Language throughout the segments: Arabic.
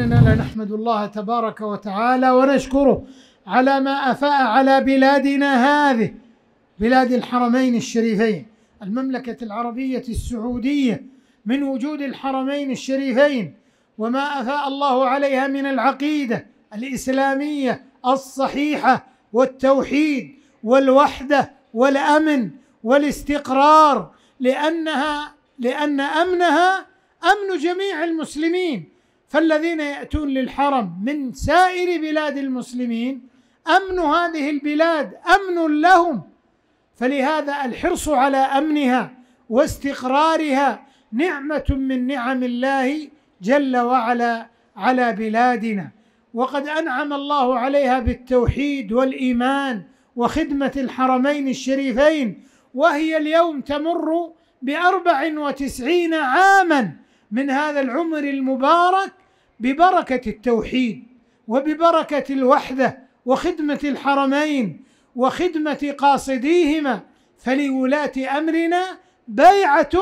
اننا لنحمد الله تبارك وتعالى ونشكره على ما أفاء على بلادنا هذه بلاد الحرمين الشريفين المملكة العربية السعودية من وجود الحرمين الشريفين وما أفاء الله عليها من العقيدة الإسلامية الصحيحة والتوحيد والوحدة والأمن والاستقرار لأنها لأن أمنها أمن جميع المسلمين فالذين يأتون للحرم من سائر بلاد المسلمين أمن هذه البلاد أمن لهم فلهذا الحرص على أمنها واستقرارها نعمة من نعم الله جل وعلا على بلادنا وقد أنعم الله عليها بالتوحيد والإيمان وخدمة الحرمين الشريفين وهي اليوم تمر بأربع وتسعين عاماً من هذا العمر المبارك ببركة التوحيد وببركة الوحدة وخدمة الحرمين وخدمة قاصديهما فلولاة أمرنا بيعة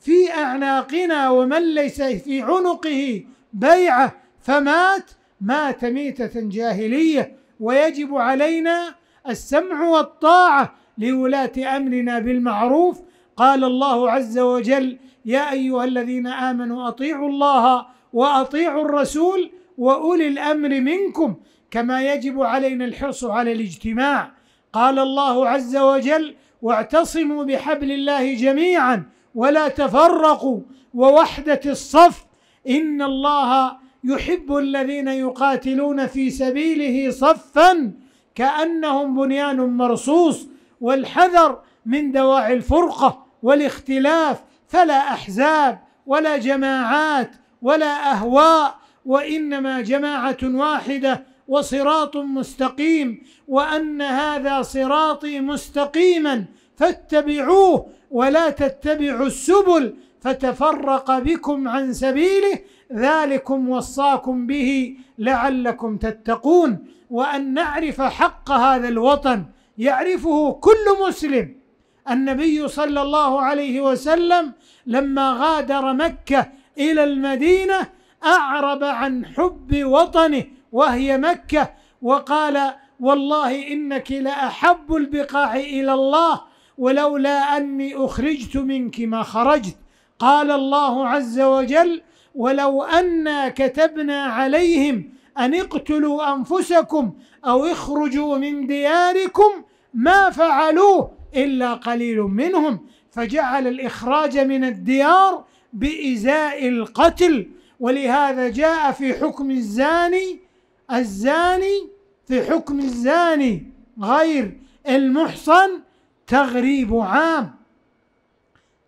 في أعناقنا ومن ليس في عنقه بيعة فمات مات ميتة جاهلية ويجب علينا السمع والطاعة لولاة أمرنا بالمعروف قال الله عز وجل يا ايها الذين امنوا اطيعوا الله واطيعوا الرسول واولي الامر منكم كما يجب علينا الحرص على الاجتماع قال الله عز وجل واعتصموا بحبل الله جميعا ولا تفرقوا ووحده الصف ان الله يحب الذين يقاتلون في سبيله صفا كانهم بنيان مرصوص والحذر من دواعي الفرقه والاختلاف فلا احزاب ولا جماعات ولا اهواء وانما جماعه واحده وصراط مستقيم وان هذا صراطي مستقيما فاتبعوه ولا تتبعوا السبل فتفرق بكم عن سبيله ذلكم وصاكم به لعلكم تتقون وان نعرف حق هذا الوطن يعرفه كل مسلم النبي صلى الله عليه وسلم لما غادر مكة إلى المدينة أعرب عن حب وطنه وهي مكة وقال والله إنك لأحب البقاع إلى الله ولولا أني أخرجت منك ما خرجت قال الله عز وجل ولو أنا كتبنا عليهم أن اقتلوا أنفسكم أو اخرجوا من دياركم ما فعلوه إلا قليل منهم فجعل الإخراج من الديار بإزاء القتل ولهذا جاء في حكم الزاني الزاني في حكم الزاني غير المحصن تغريب عام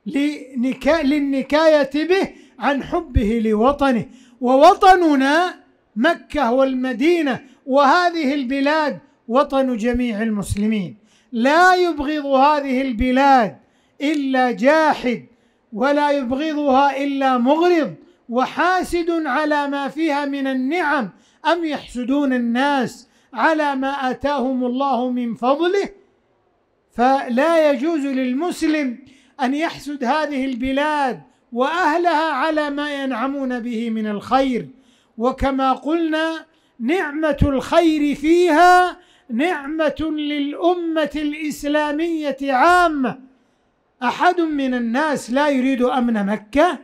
لنكا للنكاية به عن حبه لوطنه ووطننا مكة والمدينة وهذه البلاد وطن جميع المسلمين لا يبغض هذه البلاد إلا جاحد ولا يبغضها إلا مغرض وحاسد على ما فيها من النعم أم يحسدون الناس على ما آتاهم الله من فضله فلا يجوز للمسلم أن يحسد هذه البلاد وأهلها على ما ينعمون به من الخير وكما قلنا نعمة الخير فيها نعمة للأمة الإسلامية عامة أحد من الناس لا يريد أمن مكة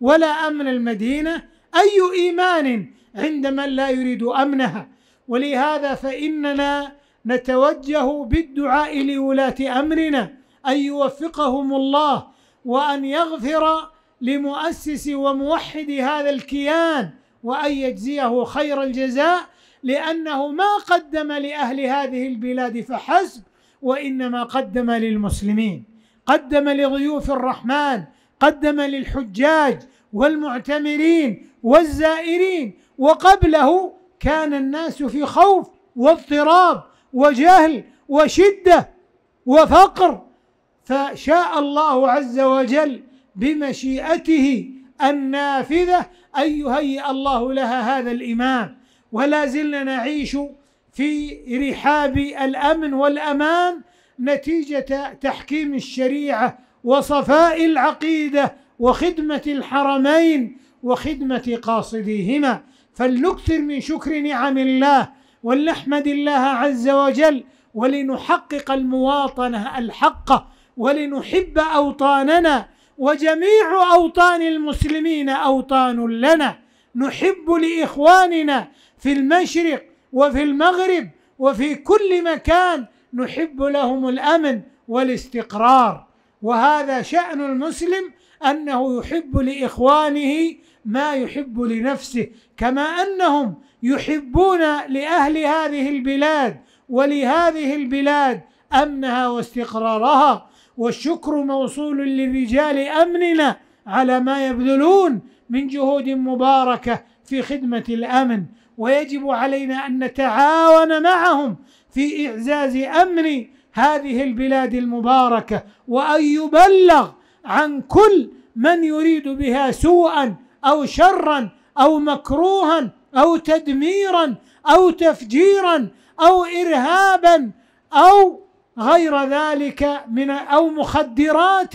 ولا أمن المدينة أي إيمان عند من لا يريد أمنها ولهذا فإننا نتوجه بالدعاء لولاة أمرنا أن يوفقهم الله وأن يغفر لمؤسس وموحد هذا الكيان وأن يجزيه خير الجزاء لأنه ما قدم لأهل هذه البلاد فحسب وإنما قدم للمسلمين قدم لضيوف الرحمن قدم للحجاج والمعتمرين والزائرين وقبله كان الناس في خوف واضطراب وجهل وشده وفقر فشاء الله عز وجل بمشيئته النافذه ان يهيئ الله لها هذا الامام ولا زلنا نعيش في رحاب الامن والامان نتيجه تحكيم الشريعه وصفاء العقيده وخدمه الحرمين وخدمه قاصديهما فلنكثر من شكر نعم الله ولنحمد الله عز وجل ولنحقق المواطنه الحقه ولنحب اوطاننا وجميع اوطان المسلمين اوطان لنا نحب لاخواننا في المشرق وفي المغرب وفي كل مكان نحب لهم الامن والاستقرار وهذا شان المسلم انه يحب لاخوانه ما يحب لنفسه كما انهم يحبون لاهل هذه البلاد ولهذه البلاد امنها واستقرارها والشكر موصول لرجال امننا على ما يبذلون من جهود مباركه في خدمه الامن ويجب علينا أن نتعاون معهم في إعزاز أمن هذه البلاد المباركة وأن يبلغ عن كل من يريد بها سوءا أو شرا أو مكروها أو تدميرا أو تفجيرا أو إرهابا أو غير ذلك من أو مخدرات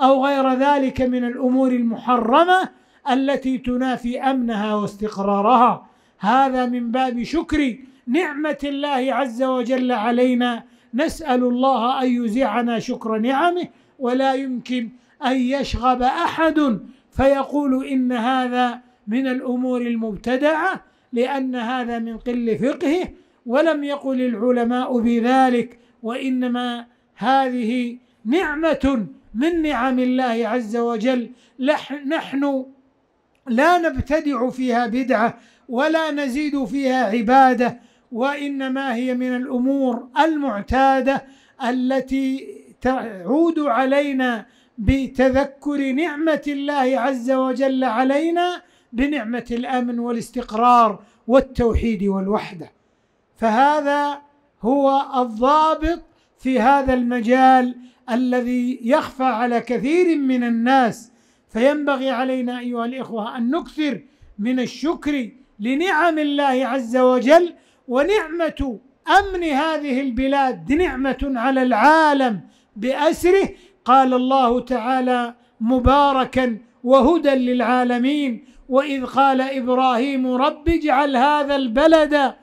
أو غير ذلك من الأمور المحرمة التي تنافي أمنها واستقرارها هذا من باب شكر نعمة الله عز وجل علينا نسأل الله أن يزعنا شكر نعمه ولا يمكن أن يشغب أحد فيقول إن هذا من الأمور المبتدعة لأن هذا من قل فقهه ولم يقل العلماء بذلك وإنما هذه نعمة من نعم الله عز وجل نحن لا نبتدع فيها بدعة ولا نزيد فيها عباده وانما هي من الامور المعتاده التي تعود علينا بتذكر نعمه الله عز وجل علينا بنعمه الامن والاستقرار والتوحيد والوحده فهذا هو الضابط في هذا المجال الذي يخفى على كثير من الناس فينبغي علينا ايها الاخوه ان نكثر من الشكر لنعم الله عز وجل ونعمة أمن هذه البلاد نعمة على العالم بأسره قال الله تعالى مباركا وهدى للعالمين وإذ قال إبراهيم رب اجعل هذا البلد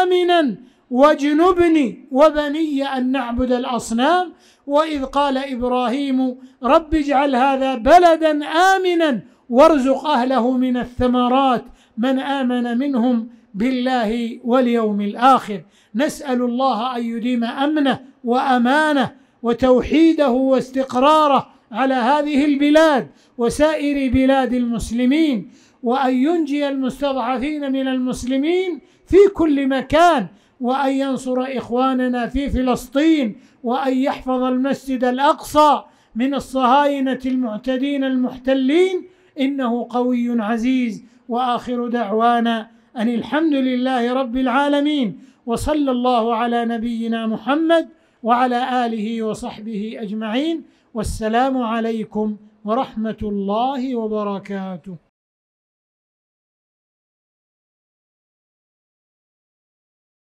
آمنا واجنبني وبني أن نعبد الأصنام وإذ قال إبراهيم رب اجعل هذا بلدا آمنا وارزق أهله من الثمرات من آمن منهم بالله واليوم الآخر نسأل الله أن يديم أمنه وأمانه وتوحيده واستقراره على هذه البلاد وسائر بلاد المسلمين وأن ينجي المستضعفين من المسلمين في كل مكان وأن ينصر إخواننا في فلسطين وأن يحفظ المسجد الأقصى من الصهاينة المعتدين المحتلين إنه قوي عزيز واخر دعوانا ان الحمد لله رب العالمين وصلى الله على نبينا محمد وعلى اله وصحبه اجمعين والسلام عليكم ورحمه الله وبركاته